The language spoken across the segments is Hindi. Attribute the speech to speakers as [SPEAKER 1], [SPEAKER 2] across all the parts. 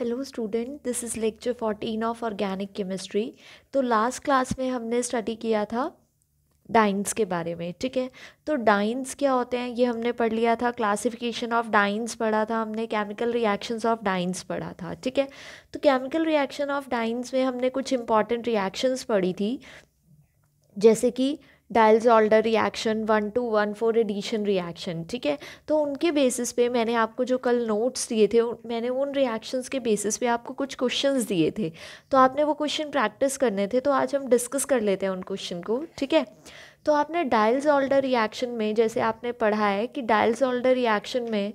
[SPEAKER 1] hello student this is lecture fourteen of organic chemistry तो लास्ट क्लास में हमने स्टडी किया था डाइन्स के बारे में ठीक है तो डाइन्स क्या होते हैं ये हमने पढ़ लिया था क्लासिफिकेशन ऑफ डाइन्स पढ़ा था हमने केमिकल रिएक्शंस ऑफ डाइन्स पढ़ा था ठीक है तो केमिकल रिएक्शन ऑफ डाइन्स में हमने कुछ इंपॉर्टेंट रिएक्शंस पढ़ी थी जैसे कि Diels Alder reaction one two one four addition reaction ठीक है तो उनके बेसिस पे मैंने आपको जो कल नोट्स दिए थे मैंने उन रिएक्शंस के बेसिस पे आपको कुछ क्वेश्चंस दिए थे तो आपने वो क्वेश्चन प्रैक्टिस करने थे तो आज हम डिस्कस कर लेते हैं उन क्वेश्चन को ठीक है तो आपने डायल्स ऑल्डर रिएक्शन में जैसे आपने पढ़ा है कि डायल्स ऑल्डर रिएक्शन में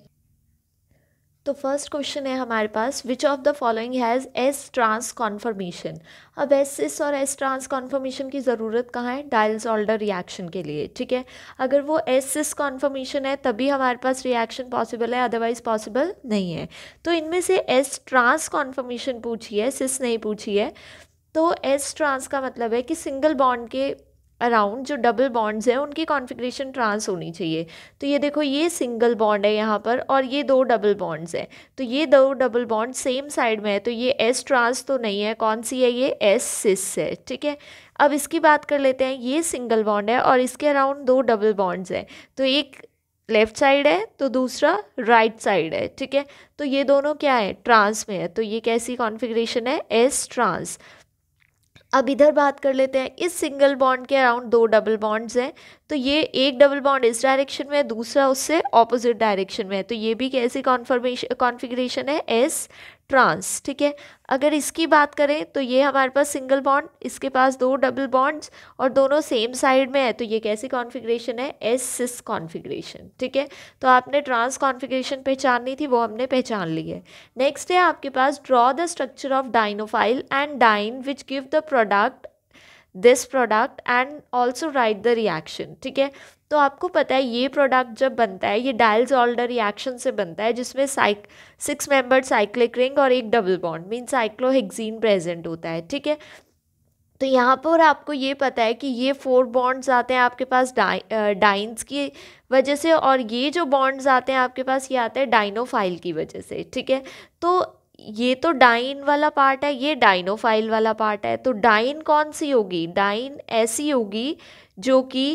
[SPEAKER 1] तो फर्स्ट क्वेश्चन है हमारे पास which of the following has s trans conformation अब एसिस और एस ट्रांस कॉन्फर्मेशन की ज़रूरत कहाँ है डायल्स ऑल्डर रिएक्शन के लिए ठीक है अगर वो एसिस कॉन्फर्मेशन है तभी हमारे पास रिएक्शन पॉसिबल है अदरवाइज पॉसिबल नहीं है तो इनमें से एस ट्रांस कॉन्फर्मेशन पूछी है सिस नहीं पूछी है तो एस ट्रांस का मतलब है कि सिंगल बॉन्ड के अराउंड जो डबल बॉन्ड्स हैं उनकी कॉन्फ़िगरेशन ट्रांस होनी चाहिए तो ये देखो ये सिंगल बॉन्ड है यहाँ पर और ये दो डबल बॉन्ड्स हैं तो ये दो डबल बॉन्ड सेम साइड में है तो ये एस ट्रांस तो नहीं है कौन सी है ये एस सिस है ठीक है अब इसकी बात कर लेते हैं ये सिंगल बॉन्ड है और इसके अराउंड दो डबल बॉन्ड्स हैं तो एक लेफ़्ट साइड है तो दूसरा राइट right साइड है ठीक है तो ये दोनों क्या है ट्रांस में है तो ये कैसी कॉन्फिग्रेशन है एस ट्रांस अब इधर बात कर लेते हैं इस सिंगल बॉन्ड के अराउंड दो डबल बॉन्ड्स हैं तो ये एक डबल बॉन्ड इस डायरेक्शन में है दूसरा उससे ऑपोजिट डायरेक्शन में है तो ये भी कैसी कॉन्फर्मेशन कॉन्फिग्रेशन है एस ट्रांस ठीक है अगर इसकी बात करें तो ये हमारे पास सिंगल बॉन्ड इसके पास दो डबल बॉन्ड्स और दोनों सेम साइड में है तो ये कैसी कॉन्फ़िगरेशन है एस सिस कॉन्फ़िगरेशन ठीक है तो आपने ट्रांस कॉन्फ़िगरेशन पहचाननी थी वो हमने पहचान ली है नेक्स्ट है आपके पास draw the structure of dienophile and diene which give the product this product and also write the reaction ठीक है तो आपको पता है ये प्रोडक्ट जब बनता है ये डायल्स ऑल्डर रिएक्शन से बनता है जिसमें साइक सिक्स मेंबर साइक्लिक रिंग और एक double bond mean cyclohexene present होता है ठीक है तो यहाँ पर आपको ये पता है कि ये फोर बॉन्ड्स आते हैं आपके पास डाइ डाइन्स की वजह से और ये जो बॉन्ड्स आते हैं आपके पास ये आते हैं डाइनोफाइल की वजह से ठीक है तो ये तो डाइन वाला पार्ट है ये डाइनोफाइल वाला पार्ट है तो डाइन कौन सी होगी डाइन ऐसी होगी जो कि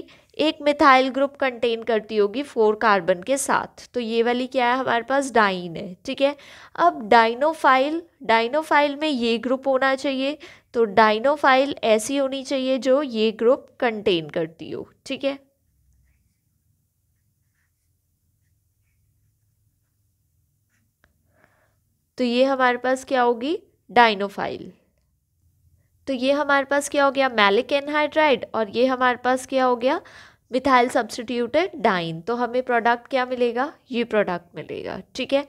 [SPEAKER 1] एक मिथाइल ग्रुप कंटेन करती होगी फोर कार्बन के साथ तो ये वाली क्या है हमारे पास डाइन है ठीक है अब डाइनोफाइल डाइनोफाइल में ये ग्रुप होना चाहिए तो डाइनोफाइल ऐसी होनी चाहिए जो ये ग्रुप कंटेन करती हो ठीक है तो ये हमारे पास क्या होगी डाइनोफाइल तो ये हमारे पास क्या हो गया मैलिक एनहाइड्राइड और ये हमारे पास क्या हो गया मिथाइल सब्सटीट्यूटेड डाइन तो हमें प्रोडक्ट क्या मिलेगा ये प्रोडक्ट मिलेगा ठीक है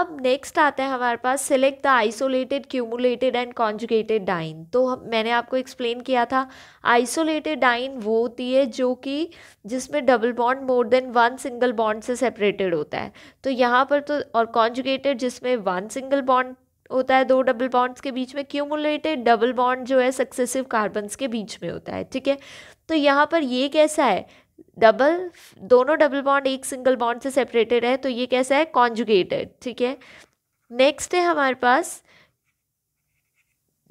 [SPEAKER 1] अब नेक्स्ट आता है हमारे पास select the isolated cumulated and conjugated diene तो मैंने आपको एक्सप्लेन किया था आइसोलेटेड डाइन वो होती है जो कि जिसमें double bond more than one single bond से सेपरेटेड होता है तो यहाँ पर तो और कॉन्जुगेटेड जिसमें वन सिंगल बॉन्ड होता है दो डबल बॉन्ड्स के बीच में क्यूमुलेटेड डबल बॉन्ड जो है सक्सेसिव कार्बन्स के बीच में होता है ठीक है तो यहाँ पर ये कैसा है डबल दोनों डबल बॉन्ड एक सिंगल बॉन्ड से सेपरेटेड है तो ये कैसा है कॉन्जुगेटेड ठीक है नेक्स्ट है हमारे पास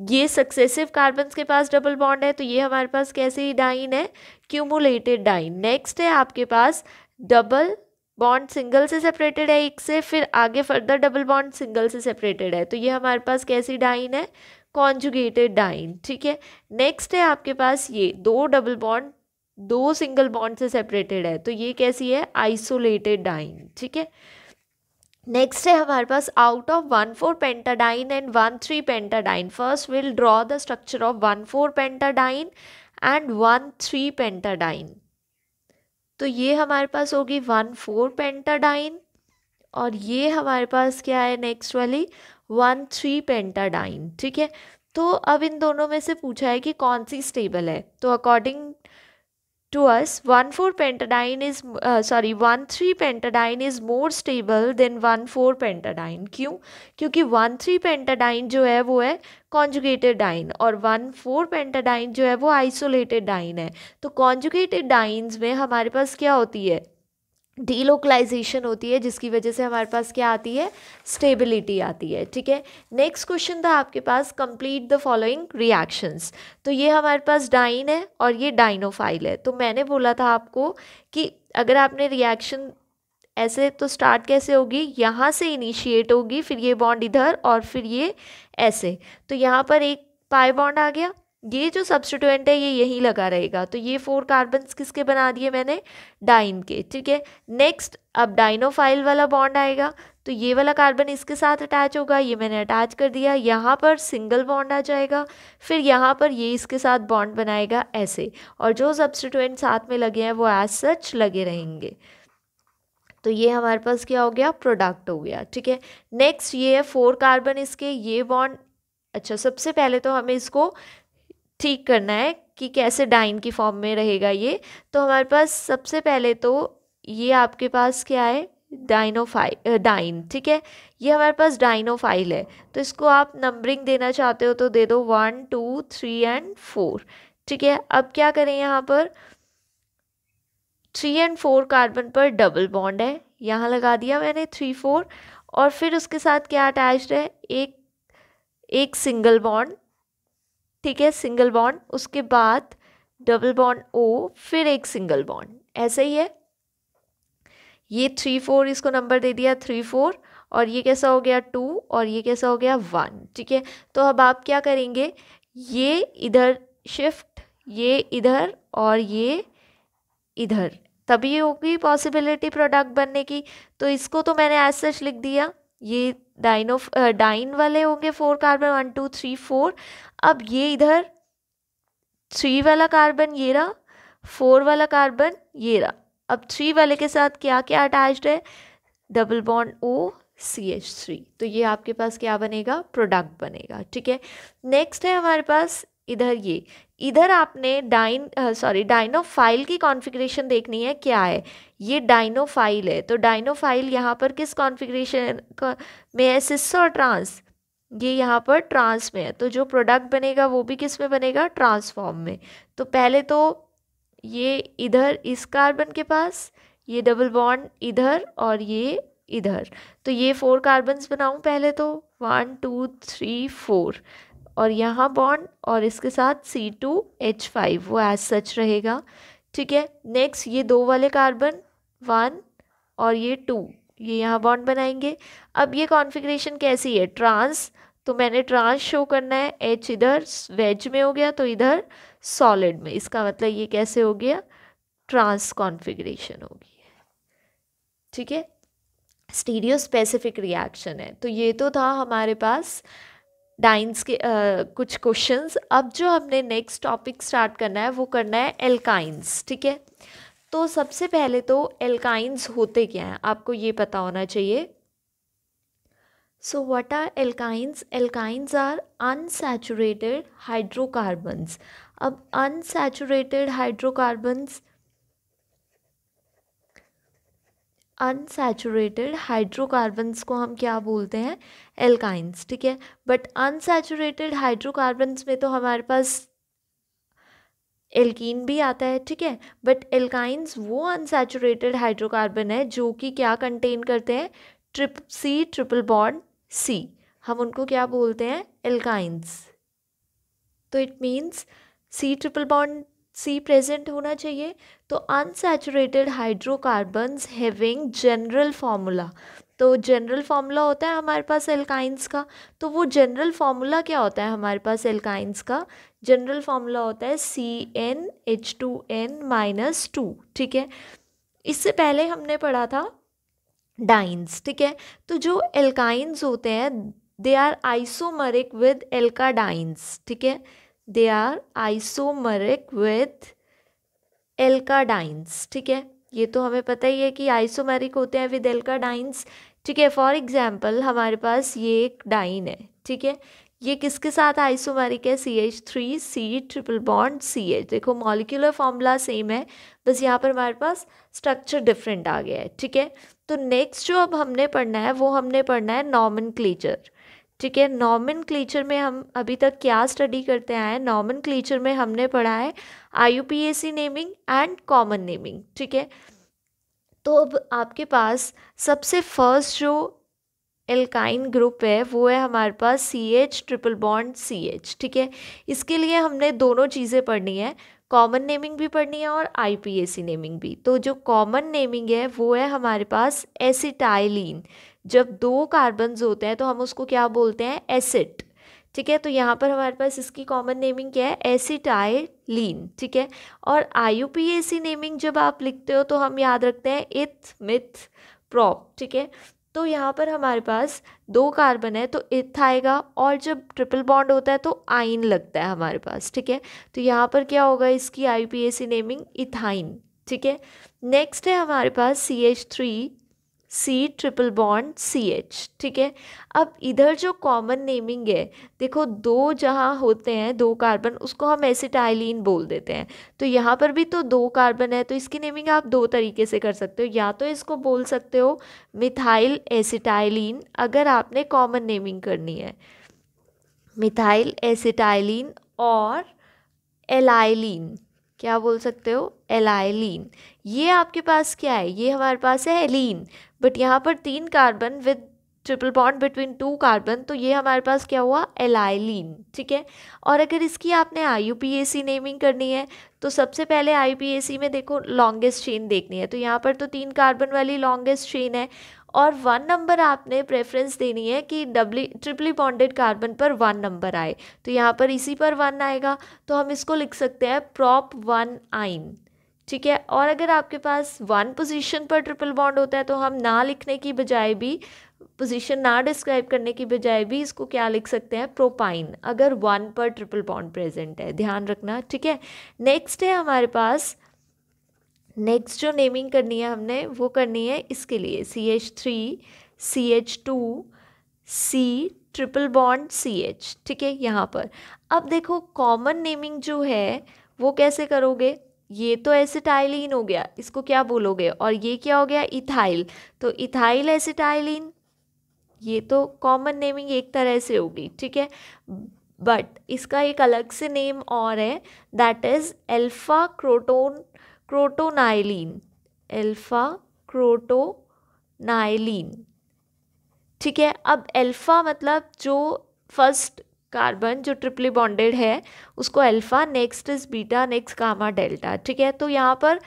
[SPEAKER 1] ये सक्सेसिव कार्बन्स के पास डबल बॉन्ड है तो ये हमारे पास कैसे डाइन है क्यूमुलेटेड डाइन नेक्स्ट है आपके पास डबल बॉन्ड सिंगल से सेपरेटेड है एक से फिर आगे फर्दर डबल बॉन्ड सिंगल से सेपरेटेड है तो ये हमारे पास कैसी डाइन है कॉन्जुगेटेड डाइन ठीक है नेक्स्ट है आपके पास ये दो डबल बॉन्ड दो सिंगल बॉन्ड से सेपरेटेड है तो ये कैसी है आइसोलेटेड डाइन ठीक है नेक्स्ट है हमारे पास out of one four pentadiene and one three pentadiene first will draw the structure of one four pentadiene and one three pentadiene तो ये हमारे पास होगी वन फोर पेंटाडाइन और ये हमारे पास क्या है नेक्स्ट वाली वन थ्री पेंटाडाइन ठीक है तो अब इन दोनों में से पूछा है कि कौन सी स्टेबल है तो according to us 1,4 pentadiene is uh, sorry 1,3 pentadiene is more stable than 1,4 pentadiene क्यों क्योंकि 1,3 pentadiene जो है वो है कॉन्जुगेटेड डाइन और 1,4 pentadiene जो है वो isolated diene है तो conjugated dienes में हमारे पास क्या होती है डीलोकलाइजेशन होती है जिसकी वजह से हमारे पास क्या आती है स्टेबिलिटी आती है ठीक है नेक्स्ट क्वेश्चन था आपके पास कंप्लीट द फॉलोइंग रिएक्शंस तो ये हमारे पास डाइन है और ये डाइनोफाइल है तो मैंने बोला था आपको कि अगर आपने रिएक्शन ऐसे तो स्टार्ट कैसे होगी यहाँ से इनिशिएट होगी फिर ये बॉन्ड इधर और फिर ये ऐसे तो यहाँ पर एक पाई बॉन्ड आ गया ये जो सब्सटीट्यूएंट है ये यहीं लगा रहेगा तो ये फोर कार्बन किसके बना दिए मैंने डाइन के ठीक है नेक्स्ट अब डाइनोफाइल वाला बॉन्ड आएगा तो ये वाला कार्बन इसके साथ अटैच होगा ये मैंने अटैच कर दिया यहाँ पर सिंगल बॉन्ड आ जाएगा फिर यहाँ पर ये इसके साथ बॉन्ड बनाएगा ऐसे और जो सब्सटीट्यूएंट साथ में लगे हैं वो एज सच लगे रहेंगे तो ये हमारे पास क्या हो गया प्रोडक्ट हो गया ठीक है नेक्स्ट ये है फोर कार्बन इसके ये बॉन्ड अच्छा सबसे पहले तो हमें इसको ठीक करना है कि कैसे डाइन की फॉर्म में रहेगा ये तो हमारे पास सबसे पहले तो ये आपके पास क्या है डाइनोफाइल डाइन ठीक है ये हमारे पास डाइनोफाइल है तो इसको आप नंबरिंग देना चाहते हो तो दे दो one two three and four ठीक है अब क्या करें यहाँ पर थ्री एंड फोर कार्बन पर डबल बॉन्ड है यहाँ लगा दिया मैंने थ्री फोर और फिर उसके साथ क्या अटैच्ड है एक एक सिंगल बॉन्ड ठीक है सिंगल बॉन्ड उसके बाद डबल बॉन्ड ओ फिर एक सिंगल बॉन्ड ऐसे ही है ये थ्री फोर इसको नंबर दे दिया थ्री फोर और ये कैसा हो गया टू और ये कैसा हो गया वन ठीक है तो अब आप क्या करेंगे ये इधर शिफ्ट ये इधर और ये इधर तभी होगी पॉसिबिलिटी प्रोडक्ट बनने की तो इसको तो मैंने एज सच लिख दिया ये डाइनो डाइन वाले होंगे four carbon one two three four अब ये इधर थ्री वाला कार्बन ये रहा फोर वाला कार्बन ये रहा अब थ्री वाले के साथ क्या क्या अटैच्ड है double bond O C H three तो ये आपके पास क्या बनेगा प्रोडक्ट बनेगा ठीक है नेक्स्ट है हमारे पास इधर ये इधर आपने डाइन सॉरी डाइनो फाइल की कॉन्फ़िगरेशन देखनी है क्या है ये डाइनो फाइल है तो डाइनो फाइल यहाँ पर किस कॉन्फ़िगरेशन में है सिस्सो और ट्रांस ये यहाँ पर ट्रांस में है तो जो प्रोडक्ट बनेगा वो भी किस में बनेगा ट्रांसफॉर्म में तो पहले तो ये इधर इस कार्बन के पास ये डबल बॉन्ड इधर और ये इधर तो ये फोर कार्बन्स बनाऊँ पहले तो वन टू थ्री फोर और यहाँ बॉन्ड और इसके साथ सी टू एच फाइव वो एज सच रहेगा ठीक है नेक्स्ट ये दो वाले कार्बन वन और ये टू ये यहाँ बॉन्ड बनाएंगे अब ये कॉन्फ़िगरेशन कैसी है ट्रांस तो मैंने ट्रांस शो करना है एच इधर वेज में हो गया तो इधर सॉलिड में इसका मतलब ये कैसे हो गया ट्रांस कॉन्फ़िगरेशन होगी ठीक है स्टीरियो स्पेसिफिक रिएक्शन है तो ये तो था हमारे पास डाइन्स के आ, कुछ क्वेश्चंस अब जो हमने नेक्स्ट टॉपिक स्टार्ट करना है वो करना है एल्काइंस ठीक है तो सबसे पहले तो एल्काइंस होते क्या हैं आपको ये पता होना चाहिए so what are alkynes alkynes are unsaturated hydrocarbons अब अनसेचुरेटेड हाइड्रोकार्बन्स अनसैचुरेटेड हाइड्रोकार्बन्स को हम क्या बोलते हैं एल्काइंस ठीक है बट अनसैचुरेटेड हाइड्रोकार्बन्स में तो हमारे पास एल्कीन भी आता है ठीक है बट एल्काइंस वो अनसेचुरेटेड हाइड्रोकार्बन है जो कि क्या कंटेन करते हैं ट्रिप सी ट्रिपल बॉन्ड सी हम उनको क्या बोलते हैं एल्काइंस तो it means C triple bond C present होना चाहिए तो unsaturated hydrocarbons having general formula तो जनरल फार्मूला होता है हमारे पास एल्काइंस का तो वो जनरल फार्मूला क्या होता है हमारे पास एल्काइंस का जनरल फार्मूला होता है C N H two N minus two ठीक है इससे पहले हमने पढ़ा था डाइन्स ठीक है तो जो एल्काइंस होते हैं they are isomeric with alkadienes ठीक है they are isomeric with alkadienes ठीक है ये तो हमें पता ही है कि आइसोमेरिक होते हैं विद एल्काडाइंस ठीक है फॉर एग्जाम्पल हमारे पास ये एक डाइन है ठीक है ये किसके साथ आइसोमेरिक है C H three C triple bond C H देखो मॉलिक्यूलर फॉर्मूला सेम है बस यहाँ पर हमारे पास स्ट्रक्चर डिफरेंट आ गया है ठीक है तो नेक्स्ट जो अब हमने पढ़ना है वो हमने पढ़ना है नॉमन क्लेचर ठीक है नॉमिन क्लीचर में हम अभी तक क्या स्टडी करते आए हैं नॉमन क्लीचर में हमने पढ़ा है I U P S C naming and common naming ठीक है तो अब आपके पास सबसे फर्स्ट जो एल्काइन ग्रुप है वो है हमारे पास C H triple bond C H ठीक है इसके लिए हमने दोनों चीज़ें पढ़नी है कॉमन नेमिंग भी पढ़नी है और I P S C naming भी तो जो कॉमन नेमिंग है वो है हमारे पास एसिटाइलिन जब दो कार्बन्स होते हैं तो हम उसको क्या बोलते हैं एसिड ठीक है तो यहाँ पर हमारे पास इसकी कॉमन नेमिंग क्या है एसिटाइलिन ठीक है और आई नेमिंग जब आप लिखते हो तो हम याद रखते हैं इथ मिथ प्रॉप ठीक है तो यहाँ पर हमारे पास दो कार्बन है तो इथ आएगा और जब ट्रिपल बॉन्ड होता है तो आइन लगता है हमारे पास ठीक है तो यहाँ पर क्या होगा इसकी आई नेमिंग इथाइन ठीक है नेक्स्ट है हमारे पास C H three C triple bond C H ठीक है अब इधर जो कॉमन नेमिंग है देखो दो जहाँ होते हैं दो कार्बन उसको हम एसिटाइलिन बोल देते हैं तो यहाँ पर भी तो दो कार्बन है तो इसकी नेमिंग आप दो तरीके से कर सकते हो या तो इसको बोल सकते हो मिथाइल एसिटाइलिन अगर आपने कॉमन नेमिंग करनी है मिथाइल एसिटाइलिन और एलाइलिन क्या बोल सकते हो एलाइलिन ये आपके पास क्या है ये हमारे पास है एलिन बट यहाँ पर तीन carbon with triple bond between two carbon तो ये हमारे पास क्या हुआ एलाइलिन ठीक है और अगर इसकी आपने आई नेमिंग करनी है तो सबसे पहले आई में देखो लॉन्गेस्ट चेन देखनी है तो यहाँ पर तो तीन कार्बन वाली लॉन्गेस्ट चेन है और वन नंबर आपने प्रेफरेंस देनी है कि डब्ली ट्रिपली बॉन्डेड कार्बन पर वन नंबर आए तो यहाँ पर इसी पर वन आएगा तो हम इसको लिख सकते हैं प्रॉप वन आइन ठीक है और अगर आपके पास वन पोजीशन पर ट्रिपल बॉन्ड होता है तो हम ना लिखने की बजाय भी पोजीशन ना डिस्क्राइब करने की बजाय भी इसको क्या लिख सकते हैं प्रोपाइन अगर वन पर ट्रिपल बॉन्ड प्रेजेंट है ध्यान रखना ठीक है नेक्स्ट है हमारे पास नेक्स्ट जो नेमिंग करनी है हमने वो करनी है इसके लिए C H three C H two C triple bond C H ठीक है यहाँ पर अब देखो कॉमन नेमिंग जो है वो कैसे करोगे ये तो एसिटाइलिन हो गया इसको क्या बोलोगे और ये क्या हो गया इथाइल तो इथाइल एसिटाइलिन ये तो कॉमन नेमिंग एक तरह से होगी ठीक है बट इसका एक अलग से नेम और है that is alpha croton crotonylene alpha crotonylene ठीक है अब एल्फा मतलब जो फर्स्ट कार्बन जो ट्रिपली बॉन्डेड है उसको alpha next is beta next gamma delta ठीक है तो यहाँ पर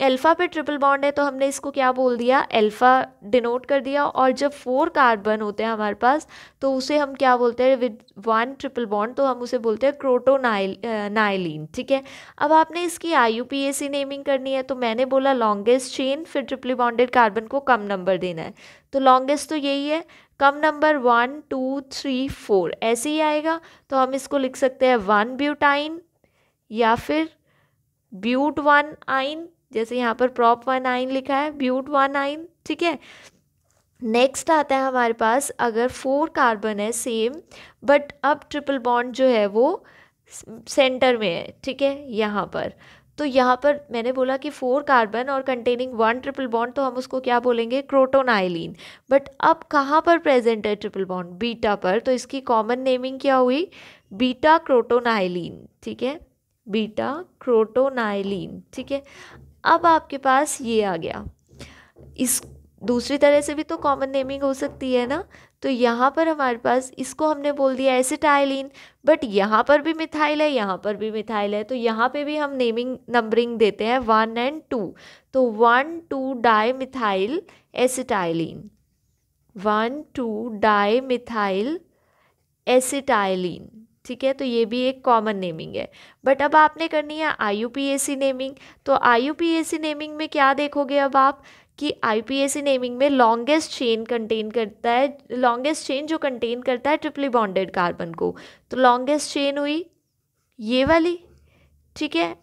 [SPEAKER 1] अल्फ़ा पे ट्रिपल बॉन्ड है तो हमने इसको क्या बोल दिया अल्फ़ा डिनोट कर दिया और जब फोर कार्बन होते हैं हमारे पास तो उसे हम क्या बोलते हैं विद वन ट्रिपल बॉन्ड तो हम उसे बोलते हैं क्रोटोनाइल नाइलिन ठीक है अब आपने इसकी I U P A C naming करनी है तो मैंने बोला लॉन्गेस्ट चेन फिर ट्रिपली बॉन्डेड कार्बन को कम नंबर देना है तो लॉन्गेस्ट तो यही है कम number one two three four ऐसे ही आएगा तो हम इसको लिख सकते हैं वन ब्यूटाइन या फिर ब्यूट वन आइन जैसे यहाँ पर प्रॉप वन आइन लिखा है ब्यूट वन आइन ठीक है नेक्स्ट आता है हमारे पास अगर फोर कार्बन है सेम बट अब ट्रिपल बॉन्ड जो है वो सेंटर में है ठीक है यहाँ पर तो यहाँ पर मैंने बोला कि फोर कार्बन और कंटेनिंग वन ट्रिपल बॉन्ड तो हम उसको क्या बोलेंगे क्रोटोन आइलिन बट अब कहाँ पर प्रेजेंट है ट्रिपल बॉन्ड बीटा पर तो इसकी कॉमन नेमिंग क्या हुई बीटा क्रोटोन आइलिन ठीक है बीटा क्रोटोनाइलिन ठीक है अब आपके पास ये आ गया इस दूसरी तरह से भी तो कॉमन नेमिंग हो सकती है ना तो यहाँ पर हमारे पास इसको हमने बोल दिया एसिटाइलिन बट यहाँ पर भी मिथाइल है यहाँ पर भी मिथाइल है तो यहाँ पे भी हम नेमिंग नंबरिंग देते हैं वन एंड टू तो one two di methyl acetylene one two di methyl acetylene ठीक है तो ये भी एक कॉमन नेमिंग है बट अब आपने करनी है आई नेमिंग तो आई नेमिंग में क्या देखोगे अब आप कि आई नेमिंग में लॉन्गेस्ट चेन कंटेन करता है लॉन्गेस्ट चेन जो कंटेन करता है ट्रिपली बॉन्डेड कार्बन को तो लॉन्गेस्ट चेन हुई ये वाली ठीक है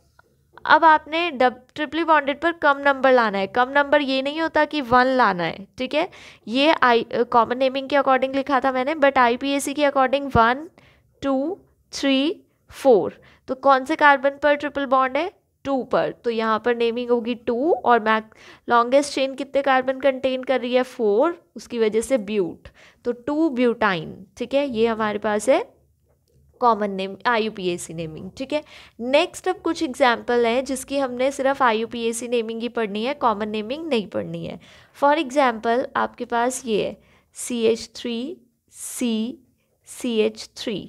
[SPEAKER 1] अब आपने डब ट्रिपली बॉन्डेड पर कम नंबर लाना है कम नंबर ये नहीं होता कि वन लाना है ठीक है ये आई कॉमन नेमिंग के अकॉर्डिंग लिखा था मैंने बट आई के according one two three four तो कौन से कार्बन पर ट्रिपल बॉन्ड है टू पर तो यहाँ पर नेमिंग होगी टू और मैक लॉन्गेस्ट चेन कितने कार्बन कंटेन कर रही है फोर उसकी वजह से ब्यूट तो टू ब्यूटाइन ठीक है ये हमारे पास है कॉमन नेम आई नेमिंग ठीक है नेक्स्ट अब कुछ एग्जाम्पल हैं जिसकी हमने सिर्फ आई नेमिंग ही पढ़नी है कॉमन नेमिंग नहीं पढ़नी है फॉर एग्जाम्पल आपके पास ये है C H three C C H three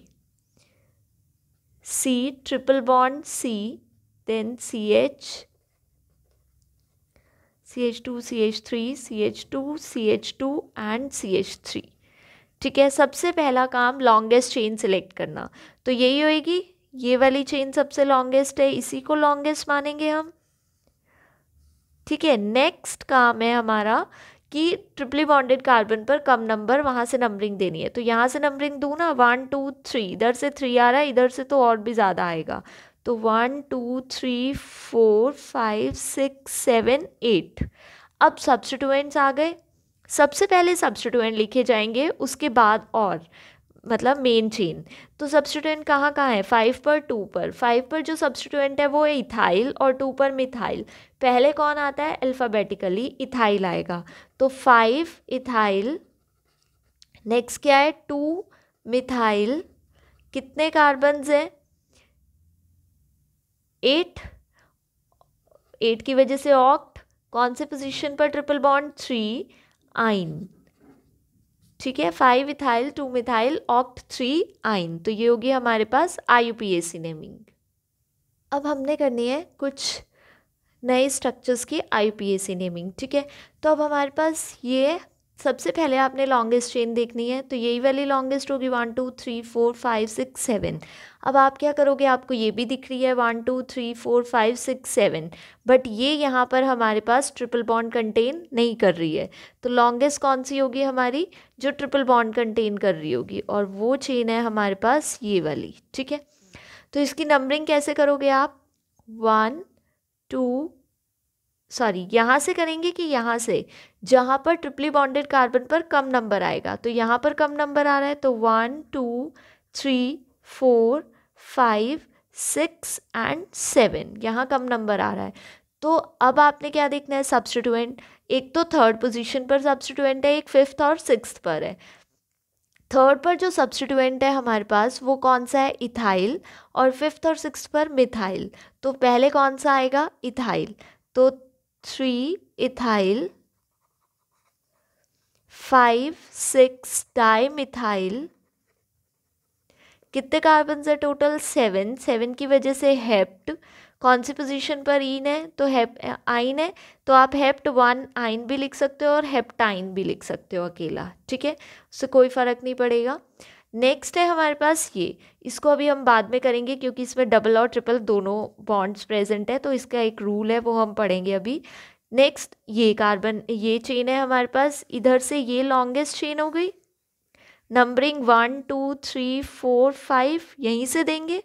[SPEAKER 1] C triple bond C then CH CH2 CH3 CH2 CH2 and CH3 ठीक है सबसे पहला काम लॉन्गेस्ट चेन सिलेक्ट करना तो यही होएगी ये वाली चेन सबसे लॉन्गेस्ट है इसी को लॉन्गेस्ट मानेंगे हम ठीक है नेक्स्ट काम है हमारा कि ट्रिपली बॉन्डेड कार्बन पर कम नंबर वहाँ से नंबरिंग देनी है तो यहाँ से नंबरिंग दूँ ना वन टू थ्री इधर से थ्री आ रहा है इधर से तो और भी ज़्यादा आएगा तो one two three four five six seven eight अब सब्सटीट्यूएंट्स आ गए सबसे पहले सब्सटीट्यूएंट लिखे जाएंगे उसके बाद और मतलब मेन चेन तो सब्सटीट्यूएंट कहाँ कहाँ है फाइव पर टू पर फाइव पर जो सब्सटीट्यूएंट है वो है इथाइल और टू पर मिथाइल पहले कौन आता है अल्फ़ाबेटिकली इथाइल आएगा तो फाइव इथाइल नेक्स्ट क्या है टू मिथाइल कितने कार्बन्स हैं एट एट की वजह से ऑक्ट कौन से पोजीशन पर ट्रिपल बॉन्ड थ्री आइन ठीक है five ethyl two methyl oct three yne तो ये होगी हमारे पास I U P S naming अब हमने करनी है कुछ नए स्ट्रक्चर्स की आई पी एस नेमिंग ठीक है तो अब हमारे पास ये सबसे पहले आपने लॉन्गेस्ट चेन देखनी है तो यही वाली लॉन्गेस्ट होगी one two three four five six seven अब आप क्या करोगे आपको ये भी दिख रही है one two three four five six seven but ये यहाँ पर हमारे पास ट्रिपल बॉन्ड कंटेन नहीं कर रही है तो लॉन्गेस्ट कौन सी होगी हमारी जो ट्रिपल बॉन्ड कंटेन कर रही होगी और वो चेन है हमारे पास ये वाली ठीक है तो इसकी नंबरिंग कैसे करोगे आप वन टू सॉरी यहाँ से करेंगे कि यहाँ से जहाँ पर ट्रिपली बॉन्डेड कार्बन पर कम नंबर आएगा तो यहाँ पर कम नंबर आ रहा है तो one two three four five six and seven यहाँ कम नंबर आ रहा है तो अब आपने क्या देखना है सब्सटीट्यूएंट एक तो थर्ड पोजीशन पर सब्सटीट्यूएंट है एक फिफ्थ और सिक्स पर है थर्ड पर जो सब्सटीट्यूएंट है हमारे पास वो कौन सा है इथाइल और फिफ्थ और सिक्स पर मिथाइल तो पहले कौन सा आएगा इथाइल तो three ethyl five six di methyl कितने कार्बन्स है टोटल सेवन सेवन की वजह से हेप्ट कौन सी पोजीशन पर इन है तो हेप आइन है तो आप हेप्ट वन आइन भी लिख सकते हो और हेप्टाइन भी लिख सकते हो अकेला ठीक है उससे कोई फ़र्क नहीं पड़ेगा नेक्स्ट है हमारे पास ये इसको अभी हम बाद में करेंगे क्योंकि इसमें डबल और ट्रिपल दोनों बॉन्ड्स प्रेजेंट है तो इसका एक रूल है वो हम पढ़ेंगे अभी नेक्स्ट ये कार्बन ये चेन है हमारे पास इधर से ये लॉन्गेस्ट चेन हो गई numbering one two three four five यहीं से देंगे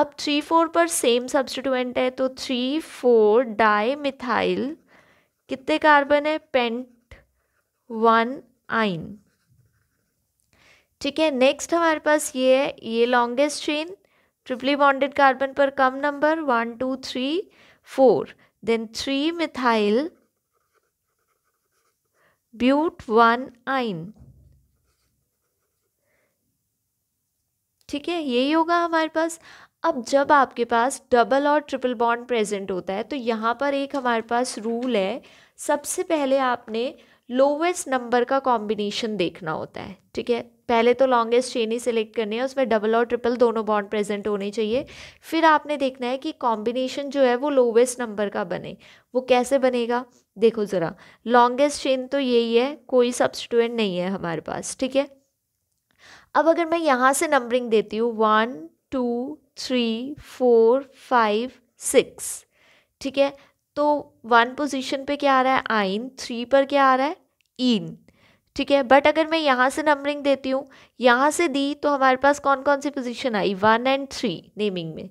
[SPEAKER 1] अब थ्री फोर पर सेम सब्सटीट्यूएंट है तो थ्री फोर डाई मिथाइल कितने कार्बन है पेंट वन आइन ठीक है नेक्स्ट हमारे पास ये है ये longest chain triply bonded carbon पर कम number one two three four then three methyl but one yne ठीक है यही होगा हमारे पास अब जब आपके पास डबल और ट्रिपल बॉन्ड प्रेजेंट होता है तो यहाँ पर एक हमारे पास रूल है सबसे पहले आपने लोवेस्ट नंबर का कॉम्बिनेशन देखना होता है ठीक है पहले तो लॉन्गेस्ट चेन ही सिलेक्ट करनी है उसमें डबल और ट्रिपल दोनों बॉन्ड प्रेजेंट होने चाहिए फिर आपने देखना है कि कॉम्बिनेशन जो है वो लोवेस्ट नंबर का बने वो कैसे बनेगा देखो ज़रा लॉन्गेस्ट चेन तो यही है कोई सब्सटूएंट नहीं है हमारे पास ठीक है अब अगर मैं यहाँ से नंबरिंग देती हूँ one two three four five six ठीक है तो वन पोजीशन पे क्या आ रहा है आइन थ्री पर क्या आ रहा है इन ठीक है बट अगर मैं यहाँ से नंबरिंग देती हूँ यहाँ से दी तो हमारे पास कौन कौन सी position I one and three naming में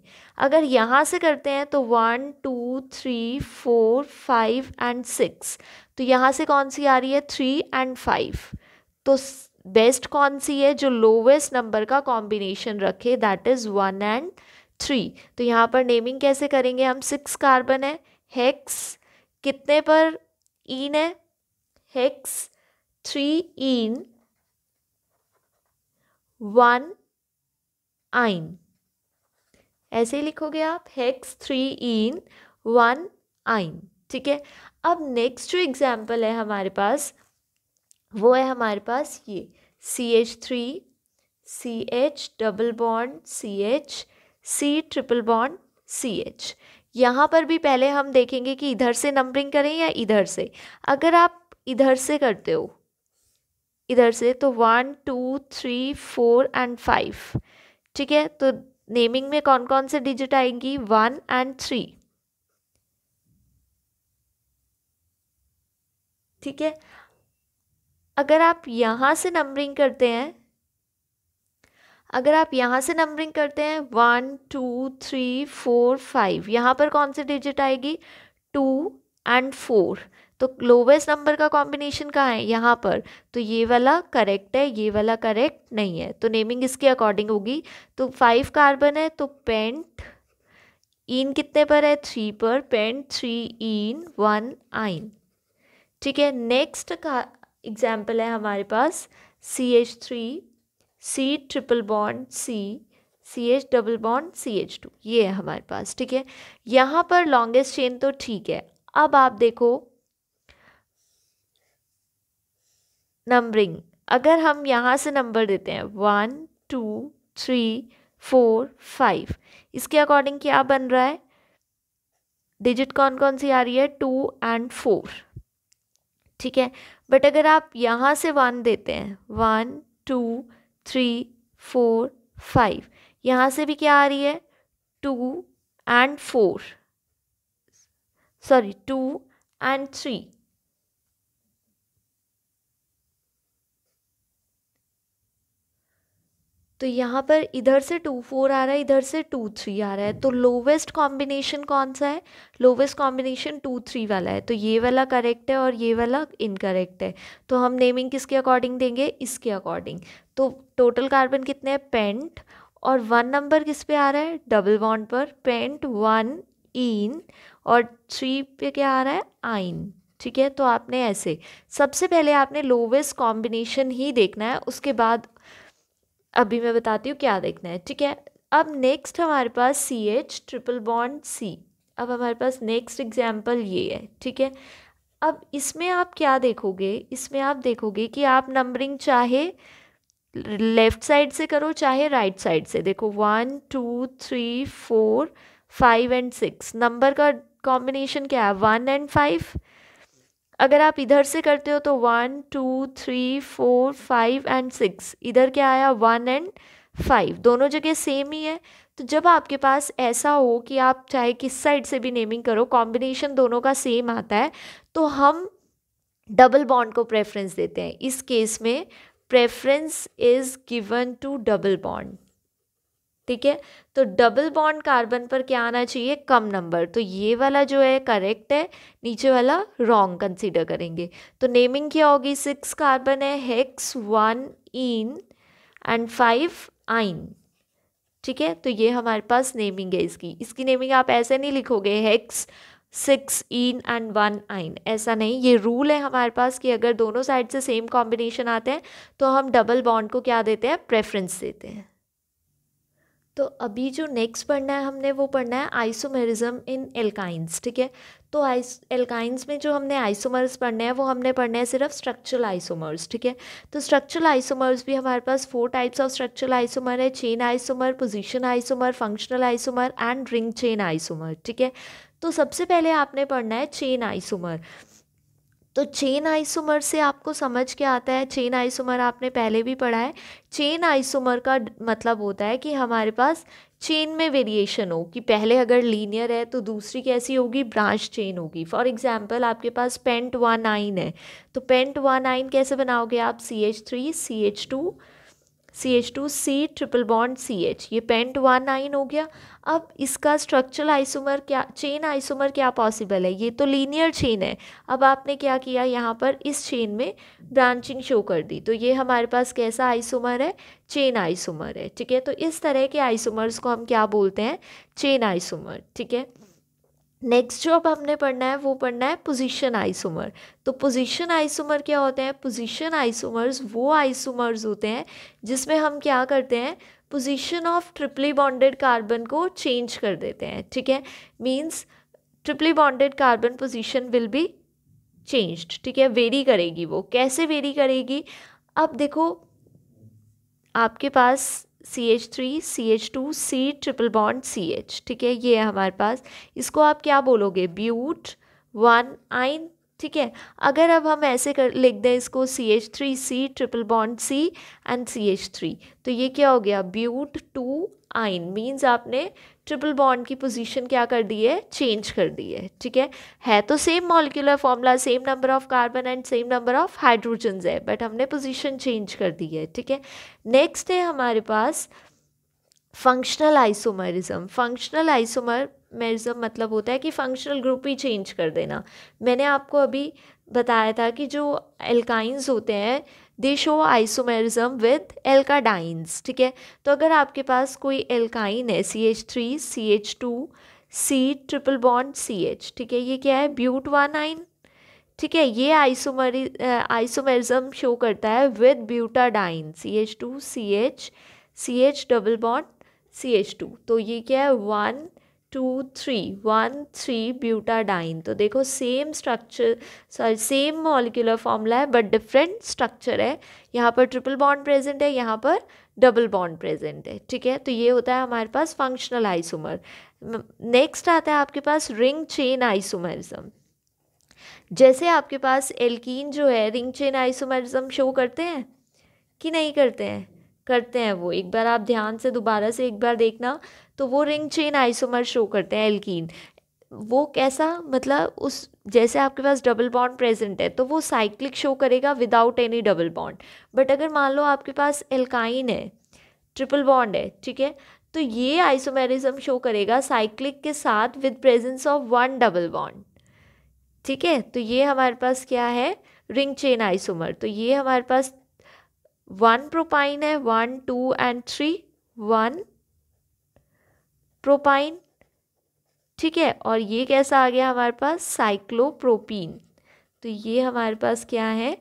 [SPEAKER 1] अगर यहाँ से करते हैं तो one two three four five and six तो यहाँ से कौन सी आ रही है थ्री एंड फाइव तो बेस्ट कौन सी है जो लोवेस्ट नंबर का कॉम्बिनेशन रखे that is one and three तो यहाँ पर नेमिंग कैसे करेंगे हम सिक्स कार्बन है हेक्स कितने पर ईन है हेक्स थ्री ईन वन आइन ऐसे लिखोगे आप हेक्स थ्री ईन वन आइन ठीक है अब नेक्स्ट जो एग्जाम्पल है हमारे पास वो है हमारे पास ये C H three C H double bond C H C triple bond C H यहाँ पर भी पहले हम देखेंगे कि इधर से नंबरिंग करें या इधर से अगर आप इधर से करते हो इधर से तो one two three four and five ठीक है तो नेमिंग में कौन कौन से डिजिट आएंगी वन एंड थ्री ठीक है अगर आप यहाँ से नंबरिंग करते हैं अगर आप यहाँ से नंबरिंग करते हैं one two three four five यहाँ पर कौन सी डिजिट आएगी टू एंड फोर तो लोवेस्ट नंबर का कॉम्बिनेशन कहाँ है यहाँ पर तो ये वाला करेक्ट है ये वाला करेक्ट नहीं है तो नेमिंग इसके अकॉर्डिंग होगी तो फाइव कार्बन है तो पेंट इन कितने पर है थ्री पर paint three in one yne ठीक है नेक्स्ट का एग्जाम्पल है हमारे पास C H three C triple bond C C H double bond C H two ये है हमारे पास ठीक है यहाँ पर लॉन्गेस्ट चेन तो ठीक है अब आप देखो नंबरिंग अगर हम यहाँ से नंबर देते हैं one two three four five इसके अकॉर्डिंग क्या बन रहा है डिजिट कौन कौन सी आ रही है टू एंड फोर ठीक है बट अगर आप यहाँ से वन देते हैं one two three four five यहाँ से भी क्या आ रही है two and four sorry two and three तो यहाँ पर इधर से टू फोर आ रहा है इधर से टू थ्री आ रहा है तो लोवेस्ट कॉम्बिनेशन कौन सा है लोवेस्ट कॉम्बिनेशन टू थ्री वाला है तो ये वाला करेक्ट है और ये वाला इनकरेक्ट है तो हम नेमिंग किसके अकॉर्डिंग देंगे इसके अकॉर्डिंग तो टोटल कार्बन कितने हैं पेंट और वन नंबर किस पे आ रहा है डबल बॉन्ड पर पेंट वन इन और थ्री पे क्या आ रहा है आइन ठीक है तो आपने ऐसे सबसे पहले आपने लोवेस्ट कॉम्बिनेशन ही देखना है उसके बाद अभी मैं बताती हूँ क्या देखना है ठीक है अब नेक्स्ट हमारे पास C H triple bond C अब हमारे पास नेक्स्ट एग्जाम्पल ये है ठीक है अब इसमें आप क्या देखोगे इसमें आप देखोगे कि आप नंबरिंग चाहे लेफ़्ट साइड से करो चाहे राइट right साइड से देखो one two three four five and six number का कॉम्बिनेशन क्या है वन एंड फाइव अगर आप इधर से करते हो तो one two three four five and six इधर क्या आया वन एंड फाइव दोनों जगह सेम ही है तो जब आपके पास ऐसा हो कि आप चाहे किस साइड से भी नेमिंग करो कॉम्बिनेशन दोनों का सेम आता है तो हम डबल बॉन्ड को प्रेफरेंस देते हैं इस केस में preference is given to double bond ठीक है तो डबल बॉन्ड कार्बन पर क्या आना चाहिए कम नंबर तो ये वाला जो है करेक्ट है नीचे वाला रॉन्ग कंसीडर करेंगे तो नेमिंग क्या होगी सिक्स कार्बन है hex one ene and five yne ठीक है तो ये हमारे पास नेमिंग है इसकी इसकी नेमिंग आप ऐसे नहीं लिखोगे hex six ene and one yne ऐसा नहीं ये रूल है हमारे पास कि अगर दोनों साइड से सेम कॉम्बिनेशन आते हैं तो हम डबल बॉन्ड को क्या देते हैं प्रेफरेंस देते हैं तो अभी जो नेक्स्ट पढ़ना है हमने वो पढ़ना है आइसोमेरिज्म इन एल्काइंस ठीक है तो आइस एल्काइंस में जो हमने आइसोमर्स पढ़ने हैं वो हमने पढ़ने हैं सिर्फ स्ट्रक्चरल आइसोमर्स ठीक है तो स्ट्रक्चरल आइसोमर्स भी हमारे पास four types of structural isomer है chain isomer position isomer functional isomer and ring chain isomer ठीक है तो सबसे पहले आपने पढ़ना है चेन आइसोमर तो चेन आइसोमर से आपको समझ के आता है चेन आइसोमर आपने पहले भी पढ़ा है चेन आइसोमर का मतलब होता है कि हमारे पास चेन में वेरिएशन हो कि पहले अगर लीनियर है तो दूसरी कैसी होगी ब्रांच चेन होगी फॉर एग्जांपल आपके पास पेंट वन आइन है तो पेंट वन आइन कैसे बनाओगे आप C H three C H two C H two C triple bond C H ये पेंट वन नाइन हो गया अब इसका स्ट्रक्चरल आइसोमर क्या चेन आइसोमर क्या पॉसिबल है ये तो लीनियर चेन है अब आपने क्या किया यहाँ पर इस चेन में ब्रांचिंग शो कर दी तो ये हमारे पास कैसा आइसोमर है चेन आइसोमर है ठीक है तो इस तरह के आइसोमर्स को हम क्या बोलते हैं चेन आइसोमर ठीक है नेक्स्ट जो अब हमने पढ़ना है वो पढ़ना है पोजीशन आइसोमर तो पोजीशन आइसोमर क्या होते हैं पोजीशन आइसोमर्स वो आइसोमर्स होते हैं जिसमें हम क्या करते हैं position of triply bonded carbon को चेंज कर देते हैं ठीक है means triply bonded carbon position will be changed ठीक है वेरी करेगी वो कैसे वेरी करेगी अब देखो आपके पास C H three C H two C triple bond C H ठीक है ये है हमारे पास इसको आप क्या बोलोगे ब्यूट वन आइन ठीक है अगर अब हम ऐसे कर लिख दें इसको C H three C triple bond C and C H three तो ये क्या हो गया ब्यूट टू आइन मीन्स आपने ट्रिपल बॉन्ड की पोजीशन क्या कर दी है चेंज कर दी है ठीक है है तो same molecular formula same number of carbon and same number of hydrogen है बट हमने पोजीशन चेंज कर दी है ठीक है नेक्स्ट है हमारे पास functional isomerism functional isomerism मतलब होता है कि फंक्शनल ग्रुप ही चेंज कर देना मैंने आपको अभी बताया था कि जो एल्काइंस होते हैं they show isomerism with alkadienes ठीक है तो अगर आपके पास कोई एल्काइन है C H three C H two C triple bond C H ठीक है ये क्या है ब्यूट वन आइन ठीक है ये आइसोमरी आइसोमेरिज्म शो करता है with butadiene C H two C H C H double bond C H two तो ये क्या है one two three one three butadiene तो देखो same structure sorry same molecular formula है बट डिफरेंट स्ट्रक्चर है यहाँ पर ट्रिपल बॉन्ड प्रेजेंट है यहाँ पर डबल बॉन्ड प्रेजेंट है ठीक है तो ये होता है हमारे पास फंक्शनल आइसोमर नेक्स्ट आता है आपके पास रिंग चेन आइसोमरिज्म जैसे आपके पास एल्कीन जो है रिंग चेन आइसोमरिज्म शो करते हैं कि नहीं करते हैं करते हैं वो एक बार आप ध्यान से दोबारा से एक बार देखना तो वो रिंग चेन आइसोमर शो करते हैं एल्कीन वो कैसा मतलब उस जैसे आपके पास डबल बॉन्ड प्रेजेंट है तो वो साइक्लिक शो करेगा without any double bond but अगर मान लो आपके पास एल्काइन है ट्रिपल बॉन्ड है ठीक है तो ये आइसोमेरिज्म शो करेगा साइक्लिक के साथ with presence of one double bond ठीक है तो ये हमारे पास क्या है रिंग चेन आइसोमर तो ये हमारे पास वन प्रोपाइन है one two and three one propyne ठीक है और ये कैसा आ गया हमारे पास साइक्लोप्रोपीन तो ये हमारे पास क्या है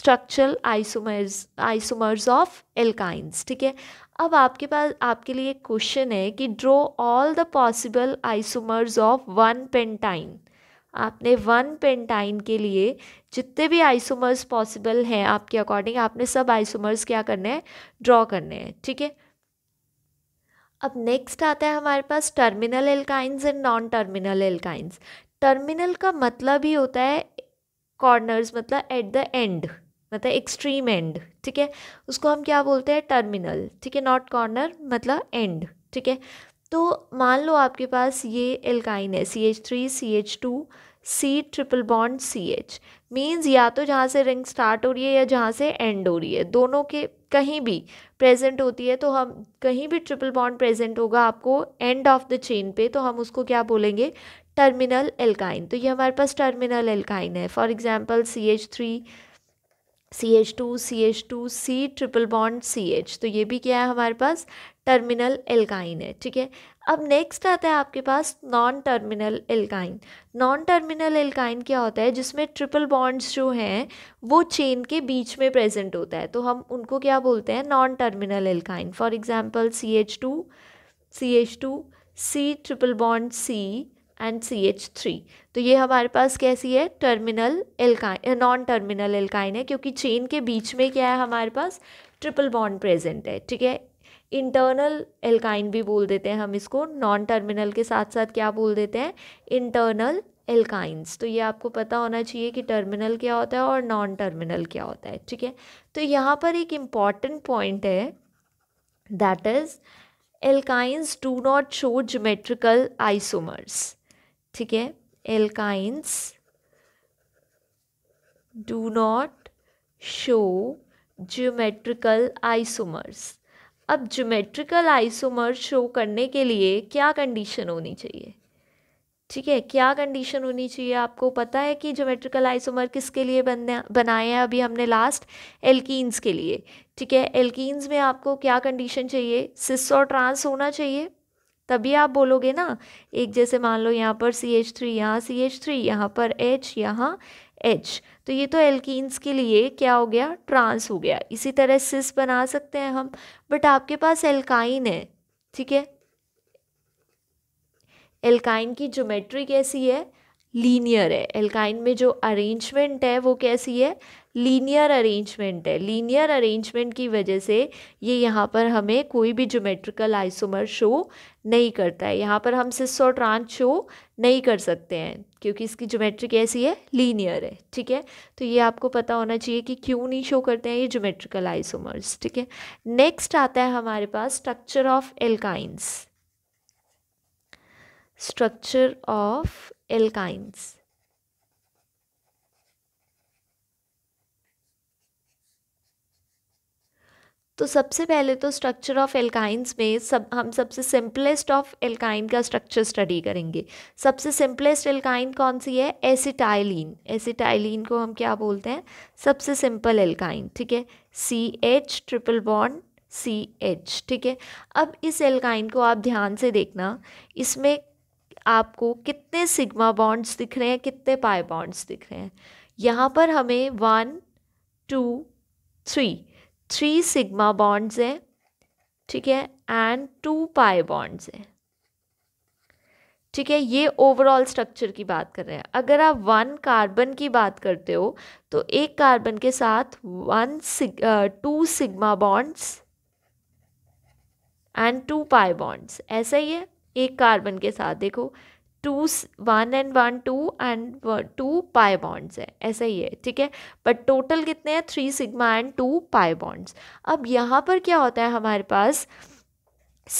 [SPEAKER 1] structural isomers isomers of alkynes ठीक है अब आपके पास आपके लिए क्वेश्चन है कि draw all the possible isomers of one pentyne आपने वन पेंटाइन के लिए जितने भी आइसोमर्स पॉसिबल हैं आपके अकॉर्डिंग आपने सब आइसोमर्स क्या करने हैं ड्रॉ करने हैं ठीक है अब नेक्स्ट आता है हमारे पास terminal alkynes and non terminal alkynes terminal का मतलब ही होता है कॉर्नर्स मतलब एट द एंड मतलब एक्सट्रीम एंड ठीक है उसको हम क्या बोलते हैं टर्मिनल ठीक है नॉट कॉर्नर मतलब एंड ठीक है तो मान लो आपके पास ये एल्काइन है C H three C H two C triple bond C H means या तो जहाँ से रिंग स्टार्ट हो रही है या जहाँ से एंड हो रही है दोनों के कहीं भी प्रेजेंट होती है तो हम कहीं भी ट्रिपल बॉन्ड प्रेजेंट होगा आपको एंड ऑफ द चेन पे तो हम उसको क्या बोलेंगे टर्मिनल एल्काइन तो ये हमारे पास टर्मिनल एल्काइन है for example C H three C H two C H two C triple bond C H तो ये भी क्या है हमारे पास टर्मिनल एल्काइन है ठीक है अब नेक्स्ट आता है आपके पास non terminal alkyne non terminal alkyne क्या होता है जिसमें ट्रिपल बॉन्ड्स जो हैं वो चेन के बीच में प्रेजेंट होता है तो हम उनको क्या बोलते हैं non terminal alkyne for example C H two C H two C triple bond C and C H three तो ये हमारे पास कैसी है terminal alkyne non terminal alkyne है क्योंकि चेन के बीच में क्या है हमारे पास ट्रिपल बॉन्ड प्रेजेंट है ठीक है इंटरनल एल्काइन भी बोल देते हैं हम इसको नॉन टर्मिनल के साथ साथ क्या बोल देते हैं इंटरनल एल्काइंस तो ये आपको पता होना चाहिए कि टर्मिनल क्या होता है और नॉन टर्मिनल क्या होता है ठीक है तो यहाँ पर एक इम्पॉर्टेंट पॉइंट है that is alkynes do not show geometrical isomers ठीक है alkynes do not show geometrical isomers अब ज्योमेट्रिकल आइसोमर शो करने के लिए क्या कंडीशन होनी चाहिए ठीक है क्या कंडीशन होनी चाहिए आपको पता है कि ज्योमेट्रिकल आइसोमर किसके लिए बनने बनाए हैं अभी हमने लास्ट एल्कीन्स के लिए ठीक है एल्कीन्स में आपको क्या कंडीशन चाहिए सिस और ट्रांस होना चाहिए तभी आप बोलोगे ना एक जैसे मान लो यहाँ पर सी एच थ्री यहाँ सी एच थ्री यहाँ पर एच यहाँ एच तो ये तो एल्कीन्स के लिए क्या हो गया ट्रांस हो गया इसी तरह सिस बना सकते हैं हम बट आपके पास एल्काइन है ठीक है एल्काइन की ज्योमेट्री कैसी है लीनियर है एल्काइन में जो अरेंजमेंट है वो कैसी है लीनियर अरेंजमेंट है लीनियर अरेंजमेंट की वजह से ये यहाँ पर हमें कोई भी जोमेट्रिकल आइसोमर शो नहीं करता है यहाँ पर हम ट्रांच शो नहीं कर सकते हैं क्योंकि इसकी ज्योमेट्रिक ऐसी है लीनियर है ठीक है तो ये आपको पता होना चाहिए कि क्यों नहीं शो करते हैं ये जोमेट्रिकल आइसोमर्स ठीक है नेक्स्ट आता है हमारे पास structure of alkynes structure of alkynes तो सबसे पहले तो स्ट्रक्चर ऑफ एल्काइंस में सब हम सबसे सिंपलेस्ट ऑफ एल्काइन का स्ट्रक्चर स्टडी करेंगे सबसे सिंपलेस्ट एल्काइन कौन सी है एसिटाइलिन एसिटाइलिन को हम क्या बोलते हैं सबसे सिंपल एल्काइन ठीक है C H triple bond C H ठीक है अब इस एल्काइन को आप ध्यान से देखना इसमें आपको कितने सिग्मा बॉन्ड्स दिख रहे हैं कितने पाए बॉन्ड्स दिख रहे हैं यहाँ पर हमें one two three three sigma bonds हैं ठीक है एंड टू पाई बॉन्ड्स हैं ठीक है ये ओवरऑल स्ट्रक्चर की बात कर रहे हैं अगर आप वन कार्बन की बात करते हो तो एक कार्बन के साथ one sig, two sigma bonds and two pi bonds ऐसा ही है एक कार्बन के साथ देखो two one and one two and two pi bonds है ऐसा ही है ठीक है बट टोटल कितने हैं three sigma and two pi bonds अब यहाँ पर क्या होता है हमारे पास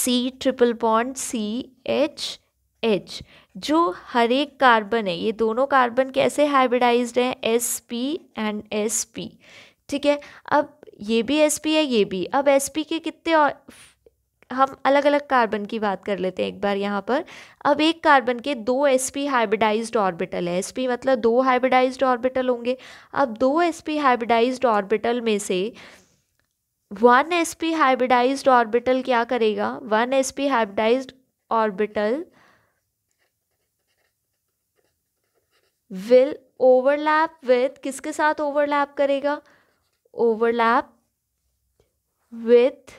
[SPEAKER 1] C triple bond C H H जो हर एक कार्बन है ये दोनों कार्बन कैसे हाइब्रिडाइज्ड हैं s p and s p ठीक है अब ये भी एस पी है ये भी अब एस पी के कितने और हम अलग अलग कार्बन की बात कर लेते हैं एक बार यहाँ पर अब एक कार्बन के दो एस पी हाइब्रिडाइज्ड ऑर्बिटल है एस पी मतलब दो हाइब्रिडाइज्ड ऑर्बिटल होंगे अब दो एस पी हाइब्रिडाइज्ड ऑर्बिटल में से one s p hybridized orbital क्या करेगा one s p orbital will overlap with किसके साथ ओवरलैप करेगा overlap with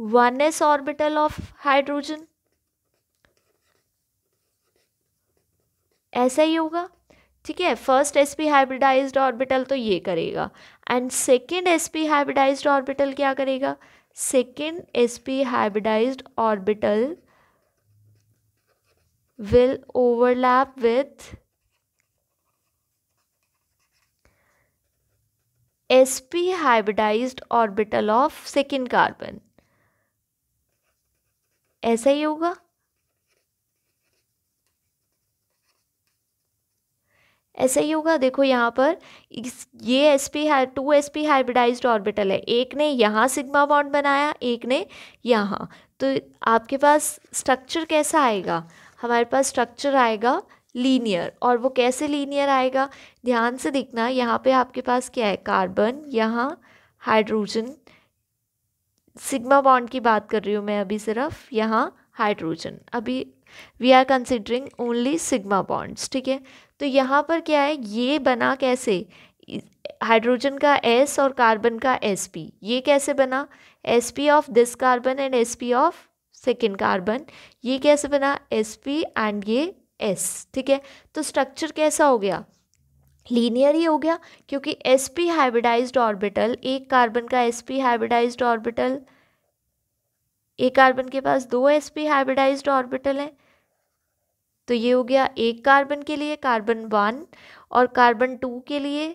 [SPEAKER 1] one s orbital of hydrogen ऐसा ही होगा ठीक है first s p hybridized orbital तो ये करेगा and second s p hybridized orbital क्या करेगा second s p hybridized orbital will overlap with sp hybridized orbital of second carbon ऐसा ही होगा ऐसा ही होगा देखो यहाँ पर इस ये s p to s p hybridized orbital है एक ने यहाँ सिग्मा बॉन्ड बनाया एक ने यहाँ तो आपके पास स्ट्रक्चर कैसा आएगा हमारे पास स्ट्रक्चर आएगा लीनियर और वो कैसे लीनियर आएगा ध्यान से देखना यहाँ पे आपके पास क्या है कार्बन यहाँ हाइड्रोजन सिग्मा बॉन्ड की बात कर रही हूँ मैं अभी सिर्फ यहाँ हाइड्रोजन अभी we are considering only sigma bonds ठीक है तो यहाँ पर क्या है ये बना कैसे हाइड्रोजन का एस और कार्बन का एस पी ये कैसे बना s p of this carbon and s p of second carbon ये कैसे बना एस पी एंड ये एस ठीक है तो स्ट्रक्चर कैसा हो गया लीनियर ही हो गया क्योंकि एस पी हाइब्रिडाइज्ड ऑर्बिटल एक कार्बन का एस पी हाइब्रिडाइज्ड ऑर्बिटल एक कार्बन के पास दो एस पी हाइब्रिडाइज्ड ऑर्बिटल हैं तो ये हो गया एक कार्बन के लिए कार्बन वन और कार्बन टू के लिए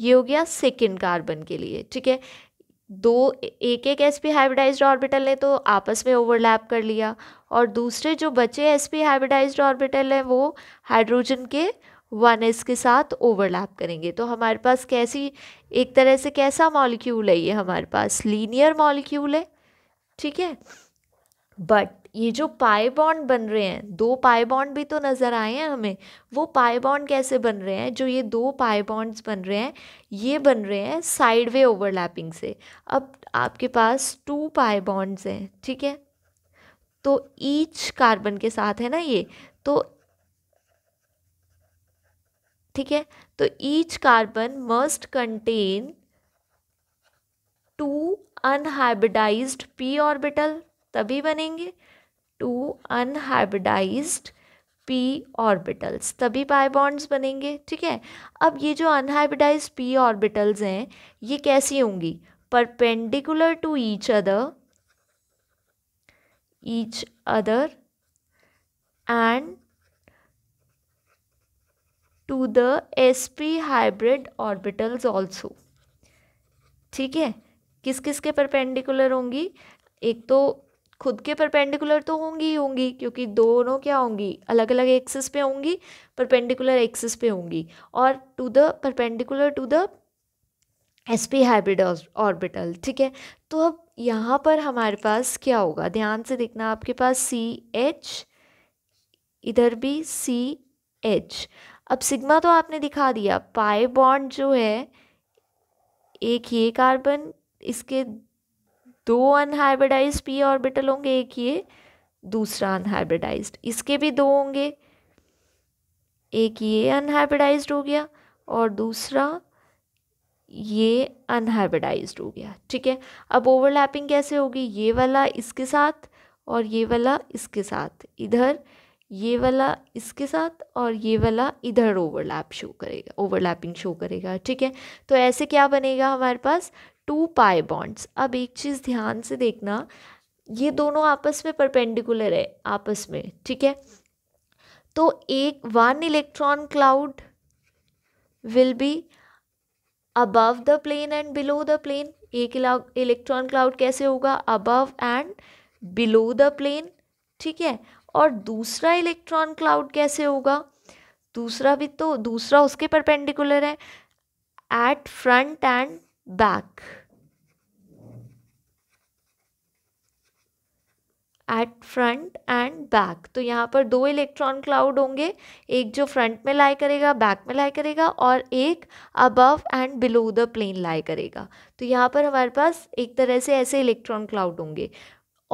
[SPEAKER 1] ये हो गया सेकेंड कार्बन के लिए ठीक है दो एक एक एस पी हाइब्रिडाइज ऑर्बिटल ने तो आपस में ओवरलैप कर लिया और दूसरे जो बचे एस पी हाइब्रिडाइज ऑर्बिटल हैं वो हाइड्रोजन के वन एस के साथ ओवरलैप करेंगे तो हमारे पास कैसी एक तरह से कैसा मॉलिक्यूल है ये हमारे पास लीनियर मॉलिक्यूल है ठीक है बट ये जो पाई बॉन्ड बन रहे हैं दो पाई बॉन्ड भी तो नज़र आए हैं हमें वो पाई बॉन्ड कैसे बन रहे हैं जो ये दो पाई बॉन्ड्स बन रहे हैं ये बन रहे हैं साइड वे ओवरलैपिंग से अब आपके पास टू पाई बॉन्ड्स हैं ठीक है तो ईच कार्बन के साथ है ना ये तो ठीक है तो each carbon must contain two unhybridized p orbital तभी बनेंगे टू अनहाइब्रिडाइज्ड पी ऑर्बिटल्स तभी पाई बॉन्ड्स बनेंगे ठीक है अब ये जो अनहाइब्रिडाइज पी ऑर्बिटल्स हैं ये कैसी होंगी perpendicular to each other each other and to the sp hybrid orbitals also ठीक है किस किस के परपेंडिकुलर होंगी एक तो खुद के परपेंडिकुलर तो होंगी ही होंगी क्योंकि दोनों क्या होंगी अलग अलग एक्सिस पे होंगी परपेंडिकुलर एक्सिस पे होंगी और to the perpendicular to the s p hybrid orbital ठीक है तो अब यहाँ पर हमारे पास क्या होगा ध्यान से देखना आपके पास सी एच इधर भी सी एच अब सिग्मा तो आपने दिखा दिया पाए बॉन्ड जो है एक ये कार्बन इसके दो अनहाइब्रिडाइज पी ऑर्बिटल होंगे एक ये दूसरा अनहाइब्रिडाइज इसके भी दो होंगे एक ये अनहाइब्रिडाइज हो गया और दूसरा ये अनहाइब्रिडाइज हो गया ठीक है अब ओवरलैपिंग कैसे होगी ये वाला इसके साथ और ये वाला इसके साथ इधर ये वाला इसके साथ और ये वाला इधर ओवरलैप शो करेगा ओवरलैपिंग शो करेगा ठीक है तो ऐसे क्या बनेगा हमारे पास टू पाई बॉन्ड्स अब एक चीज़ ध्यान से देखना ये दोनों आपस में परपेंडिकुलर है आपस में ठीक है तो एक one electron cloud will be above the plane and below the plane एक इलेक्ट्रॉन क्लाउड कैसे होगा above and below the plane ठीक है और दूसरा इलेक्ट्रॉन क्लाउड कैसे होगा दूसरा भी तो दूसरा उसके परपेंडिकुलर है at front and back at front and back तो यहाँ पर दो इलेक्ट्रॉन क्लाउड होंगे एक जो फ्रंट में लाई करेगा बैक में लाई करेगा और एक above and below the plane lie करेगा तो यहाँ पर हमारे पास एक तरह से ऐसे इलेक्ट्रॉन क्लाउड होंगे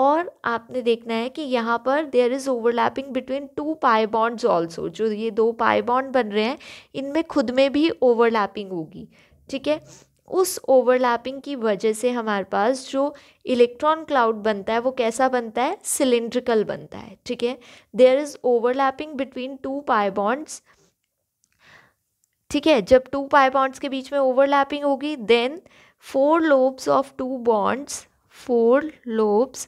[SPEAKER 1] और आपने देखना है कि यहाँ पर there is overlapping between two pi bonds also जो ये दो पाई बॉन्ड बन रहे हैं इनमें खुद में भी ओवरलैपिंग होगी ठीक है उस ओवरलैपिंग की वजह से हमारे पास जो इलेक्ट्रॉन क्लाउड बनता है वो कैसा बनता है सिलेंड्रिकल बनता है ठीक है there is overlapping between two pi bonds ठीक है जब टू पाई बॉन्ड्स के बीच में ओवरलैपिंग होगी then four lobes of two bonds four lobes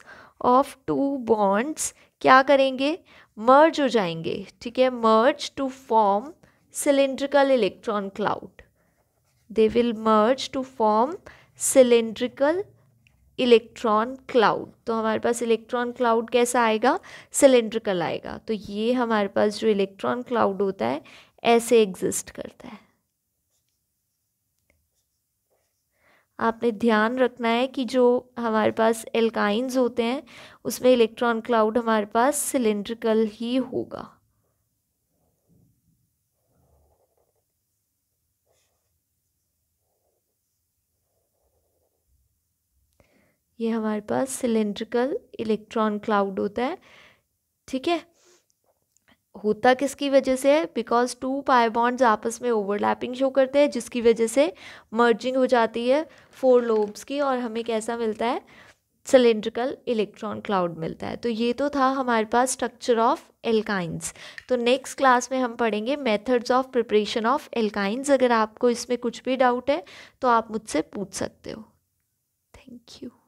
[SPEAKER 1] of two bonds क्या करेंगे मर्ज हो जाएंगे ठीक है merge to form cylindrical electron cloud they will merge to form cylindrical electron cloud तो हमारे पास इलेक्ट्रॉन क्लाउड कैसा आएगा सिलेंड्रिकल आएगा तो ये हमारे पास जो इलेक्ट्रॉन क्लाउड होता है ऐसे एग्जिस्ट करता है आपने ध्यान रखना है कि जो हमारे पास एल्काइंस होते हैं उसमें इलेक्ट्रॉन क्लाउड हमारे पास सिलेंड्रिकल ही होगा ये हमारे पास सिलेंड्रिकल इलेक्ट्रॉन क्लाउड होता है ठीक है होता किसकी वजह से है बिकॉज टू पाई बॉन्ड्स आपस में ओवरलैपिंग शो करते हैं जिसकी वजह से मर्जिंग हो जाती है फोर लोब्स की और हमें कैसा मिलता है सिलेंड्रिकल इलेक्ट्रॉन क्लाउड मिलता है तो ये तो था हमारे पास स्ट्रक्चर ऑफ एल्काइंस तो नेक्स्ट क्लास में हम पढ़ेंगे methods of preparation of alkynes अगर आपको इसमें कुछ भी डाउट है तो आप मुझसे पूछ सकते हो थैंक यू